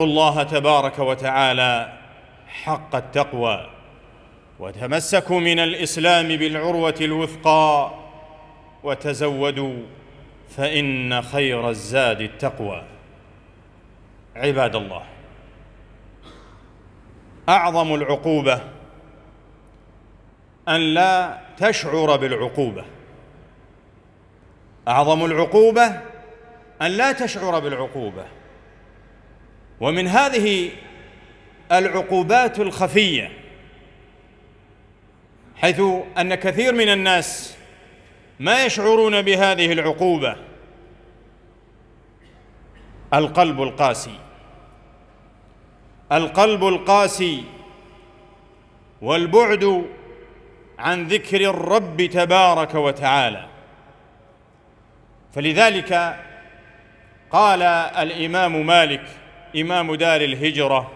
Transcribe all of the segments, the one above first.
الله تبارك وتعالى حق التقوى وتمسكوا من الاسلام بالعروه الوثقى وتزودوا فان خير الزاد التقوى عباد الله اعظم العقوبه ان لا تشعر بالعقوبه اعظم العقوبه ان لا تشعر بالعقوبه ومن هذه العقوبات الخفية حيث أن كثير من الناس ما يشعرون بهذه العقوبة القلب القاسي القلب القاسي والبعد عن ذكر الرب تبارك وتعالى فلذلك قال الإمام مالك إمام دار الهجرة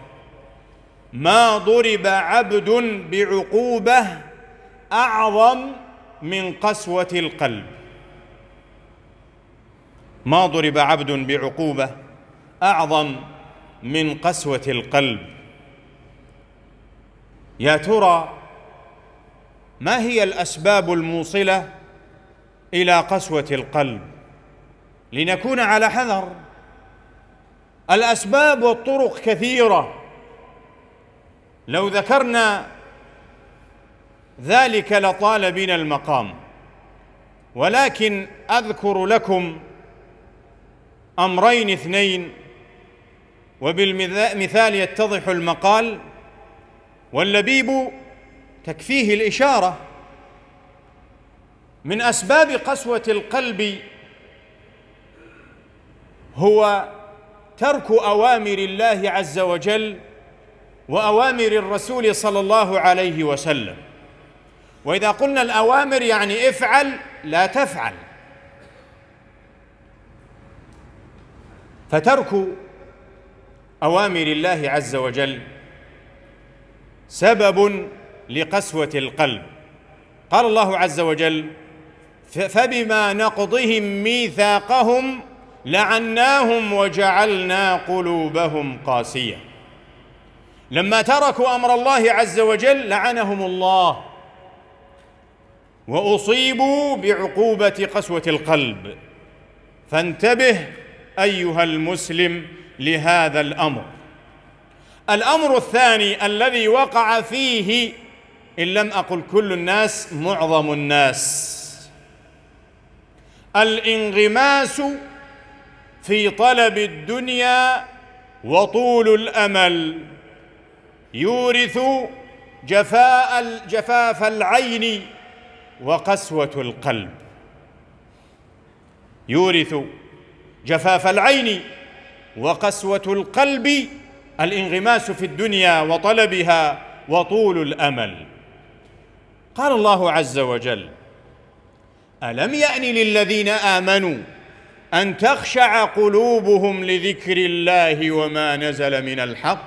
ما ضرب عبد بعقوبة أعظم من قسوة القلب ما ضرب عبد بعقوبة أعظم من قسوة القلب يا ترى ما هي الأسباب الموصلة إلى قسوة القلب لنكون على حذر الاسباب والطرق كثيره لو ذكرنا ذلك لطال بنا المقام ولكن اذكر لكم امرين اثنين وبالمثال يتضح المقال واللبيب تكفيه الاشاره من اسباب قسوه القلب هو ترك أوامر الله عز وجل وأوامر الرسول صلى الله عليه وسلم وإذا قلنا الأوامر يعني افعل لا تفعل فترك أوامر الله عز وجل سبب لقسوة القلب قال الله عز وجل فبما نقضهم ميثاقهم لعناهم وجعلنا قلوبهم قاسيه لما تركوا امر الله عز وجل لعنهم الله واصيبوا بعقوبه قسوه القلب فانتبه ايها المسلم لهذا الامر الامر الثاني الذي وقع فيه ان لم اقل كل الناس معظم الناس الانغماس في طلب الدنيا وطول الامل يورث جفاء جفاف العين وقسوه القلب يورث جفاف العين وقسوه القلب الانغماس في الدنيا وطلبها وطول الامل قال الله عز وجل الم يان للذين امنوا ان تخشع قلوبهم لذكر الله وما نزل من الحق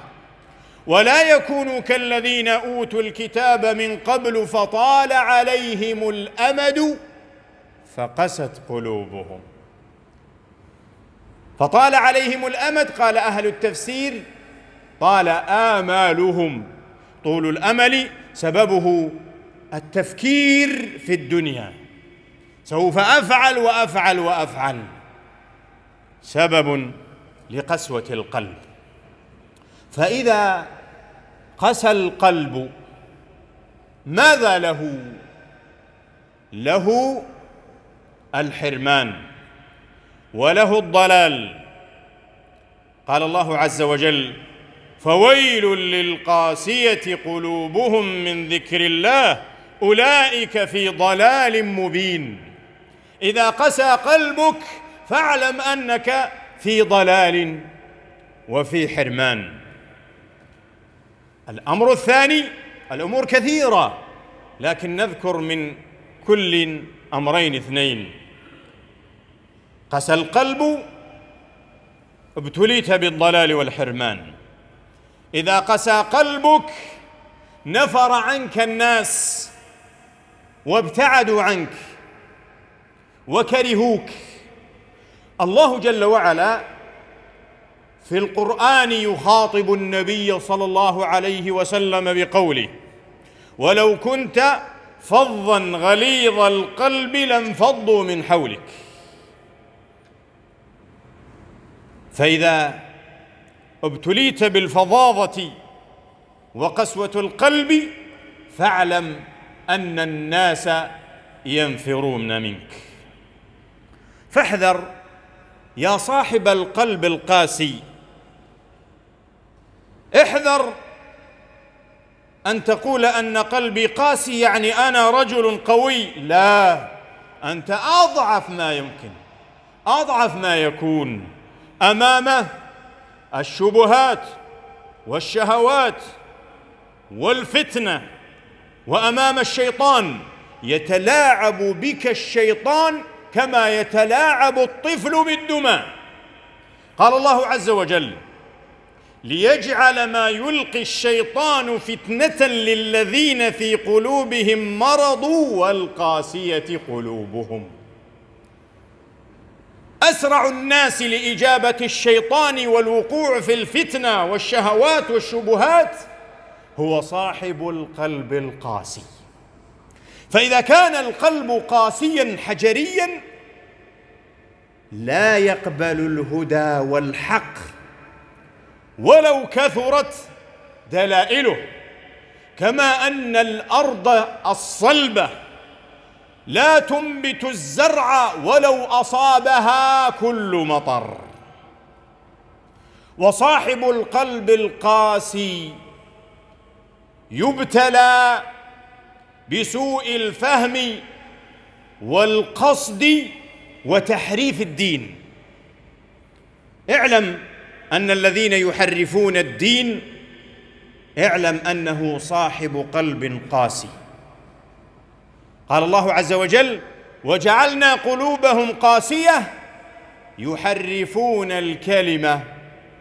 ولا يكونوا كالذين اوتوا الكتاب من قبل فطال عليهم الامد فقست قلوبهم فطال عليهم الامد قال اهل التفسير طال امالهم طول الامل سببه التفكير في الدنيا سوف افعل وافعل وافعل سبب لقسوه القلب فاذا قسى القلب ماذا له له الحرمان وله الضلال قال الله عز وجل فويل للقاسيه قلوبهم من ذكر الله اولئك في ضلال مبين اذا قسى قلبك فاعلم أنك في ضلال وفي حرمان الأمر الثاني الأمور كثيرة لكن نذكر من كل أمرين اثنين قسى القلب ابتليت بالضلال والحرمان إذا قسى قلبك نفر عنك الناس وابتعدوا عنك وكرهوك الله جل وعلا في القرآن يخاطب النبي صلى الله عليه وسلم بقوله ولو كنت فظا غليظ القلب لانفضوا من حولك فإذا ابتليت بالفظاظة وقسوة القلب فاعلم أن الناس ينفرون منك فاحذر يا صاحب القلب القاسي احذر ان تقول ان قلبي قاسي يعني انا رجل قوي لا انت اضعف ما يمكن اضعف ما يكون امام الشبهات والشهوات والفتنه وامام الشيطان يتلاعب بك الشيطان كما يتلاعب الطفل بالدمى قال الله عز وجل ليجعل ما يلقي الشيطان فتنه للذين في قلوبهم مرض والقاسيه قلوبهم اسرع الناس لاجابه الشيطان والوقوع في الفتنه والشهوات والشبهات هو صاحب القلب القاسي فإذا كان القلب قاسيا حجريا لا يقبل الهدى والحق ولو كثرت دلائله كما أن الأرض الصلبة لا تنبت الزرع ولو أصابها كل مطر وصاحب القلب القاسي يبتلى بسوء الفهم والقصد وتحريف الدين اعلم أن الذين يحرفون الدين اعلم أنه صاحب قلب قاسي قال الله عز وجل وجعلنا قلوبهم قاسية يحرفون الكلمة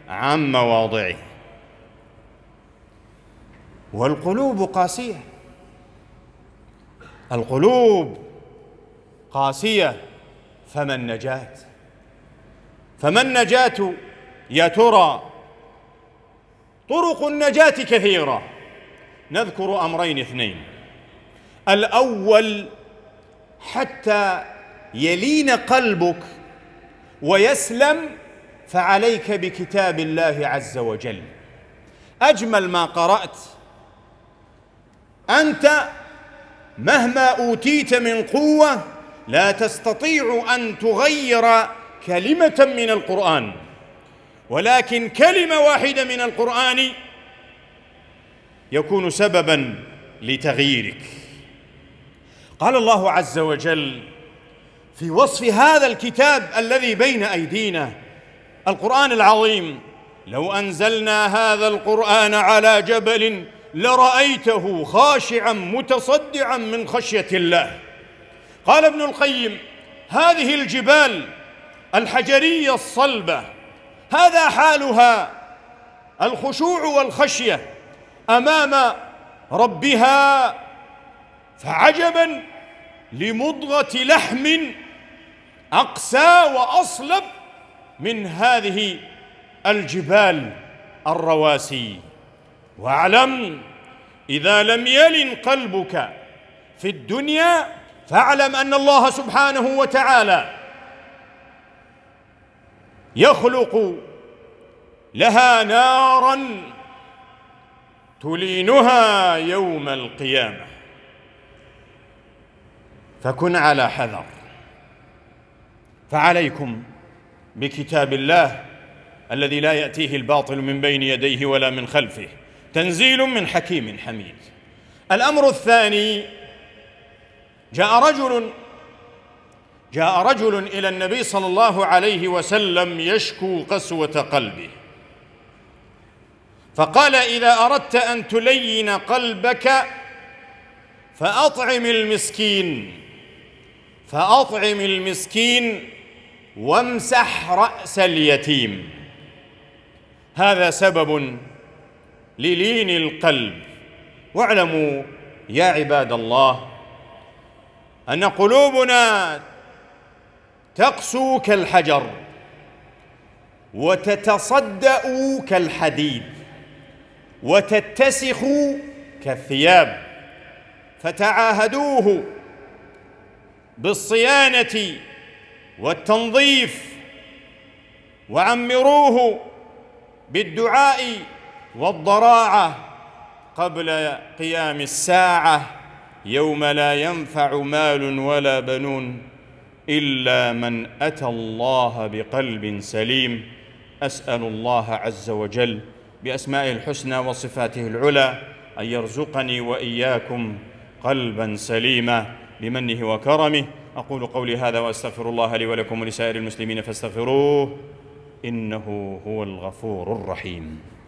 عن مواضعه والقلوب قاسيه القلوب قاسية فما النجاة فما النجاة يا ترى طرق النجاة كثيرة نذكر أمرين اثنين الأول حتى يلين قلبك ويسلم فعليك بكتاب الله عز وجل أجمل ما قرأت أنت مهما اوتيت من قوه لا تستطيع ان تغير كلمه من القران ولكن كلمه واحده من القران يكون سببا لتغييرك قال الله عز وجل في وصف هذا الكتاب الذي بين ايدينا القران العظيم لو انزلنا هذا القران على جبل لرايته خاشعا متصدعا من خشيه الله قال ابن القيم هذه الجبال الحجريه الصلبه هذا حالها الخشوع والخشيه امام ربها فعجبا لمضغه لحم اقسى واصلب من هذه الجبال الرواسي واعلم إذا لم يلن قلبك في الدنيا فاعلم أن الله سبحانه وتعالى يخلق لها نارا تلينها يوم القيامة فكن على حذر فعليكم بكتاب الله الذي لا يأتيه الباطل من بين يديه ولا من خلفه تنزيل من حكيم حميد الأمر الثاني جاء رجل جاء رجل إلى النبي صلى الله عليه وسلم يشكو قسوة قلبه فقال إذا أردت أن تلين قلبك فأطعم المسكين فأطعم المسكين وامسح رأس اليتيم هذا سبب للين القلب واعلموا يا عباد الله ان قلوبنا تقسو كالحجر وتتصدا كالحديد وتتسخ كالثياب فتعاهدوه بالصيانه والتنظيف وعمروه بالدعاء والضراعه قبل قيام الساعه يوم لا ينفع مال ولا بنون الا من اتى الله بقلب سليم اسال الله عز وجل باسمائه الحسنى وصفاته العلى ان يرزقني واياكم قلبا سليما بمنه وكرمه اقول قولي هذا واستغفر الله لي ولكم ولسائر المسلمين فاستغفروه انه هو الغفور الرحيم